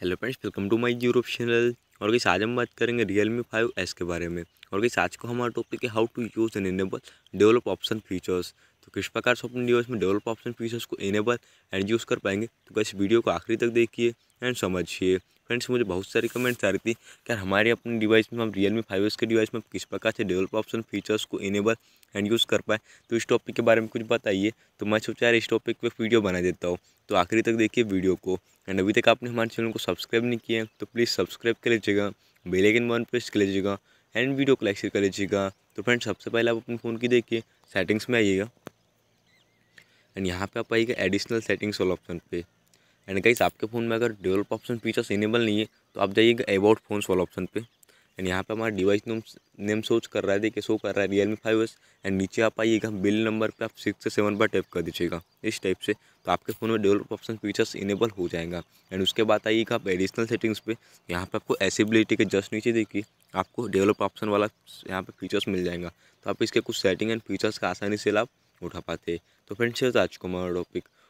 hello friends welcome to my Europe channel और कहीं आज हम बात करेंगे रियल मी फाइव एस के बारे में और कहीं आज को हमारा टॉपिक है how to use and enable develop option features तो किस प्रकार से अपने डिवाइस में डेवलप ऑप्शन फीचर्स को एनेबल एंड यूज़ कर पाएंगे तो कैसे वीडियो को आखिरी तक देखिए एंड समझिए फ्रेंड्स मुझे बहुत सारी कमेंट्स आ रही थी कि हमारे अपने डिवाइस में हम रियल मी फाइव के डिवाइस में किस प्रकार से डेवलप ऑप्शन फीचर्स को इनेबल एंड यूज़ कर पाए तो इस टॉपिक के बारे में कुछ बताइए तो मैं सोचा यार इस टॉपिक पर वीडियो बना देता हूँ तो आखिरी तक देखिए वीडियो को एंड अभी तक आपने हमारे चैनल को सब्सक्राइब नहीं किया तो प्लीज़ सब्सक्राइब कर लीजिएगा बेलेकिन वन प्रेस कर लीजिएगा एंड वीडियो को लाइक शेयर कर लीजिएगा तो फ्रेंड्स सबसे पहले आप अपने फ़ोन की देखिए सेटिंग्स में आइएगा एंड यहाँ पे आप आइएगा एडिशनल सेटिंग्स वाला ऑप्शन पे एंड गाइस आपके फ़ोन में अगर डेवलप ऑप्शन फीचर्स इनेबल नहीं है तो आप जाइएगा अबाउट फोन वाले ऑप्शन पे एंड यहाँ पे हमारा डिवाइस नेम नेम सोच कर रहा है देखिए शो कर रहा है Realme five S and नीचे आप आइएगा बिल नंबर पे आप सिक्स से सेवन पर टाइप कर दीजिएगा इस टाइप से तो आपके फ़ोन में डेवलप ऑप्शन फीचर्स इनेबल हो जाएगा एंड उसके बाद आइएगा आप एडिशनल सेटिंग्स पे यहाँ पे आपको एसेबिलिटी के जस्ट नीचे देखिए आपको डेवलप ऑप्शन वाला यहाँ पे फीचर्स मिल जाएगा तो आप इसके कुछ सेटिंग एंड फीचर्स का आसानी से लाभ उठा पाते तो फ्रेंड्स आज को हमारा टॉपिक